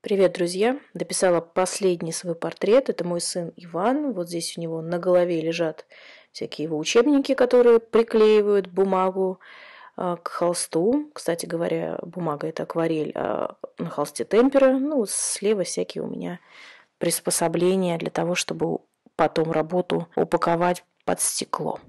Привет, друзья! Дописала последний свой портрет. Это мой сын Иван. Вот здесь у него на голове лежат всякие его учебники, которые приклеивают бумагу а, к холсту. Кстати говоря, бумага это акварель, а на холсте темпера. Ну, слева всякие у меня приспособления для того, чтобы потом работу упаковать под стекло.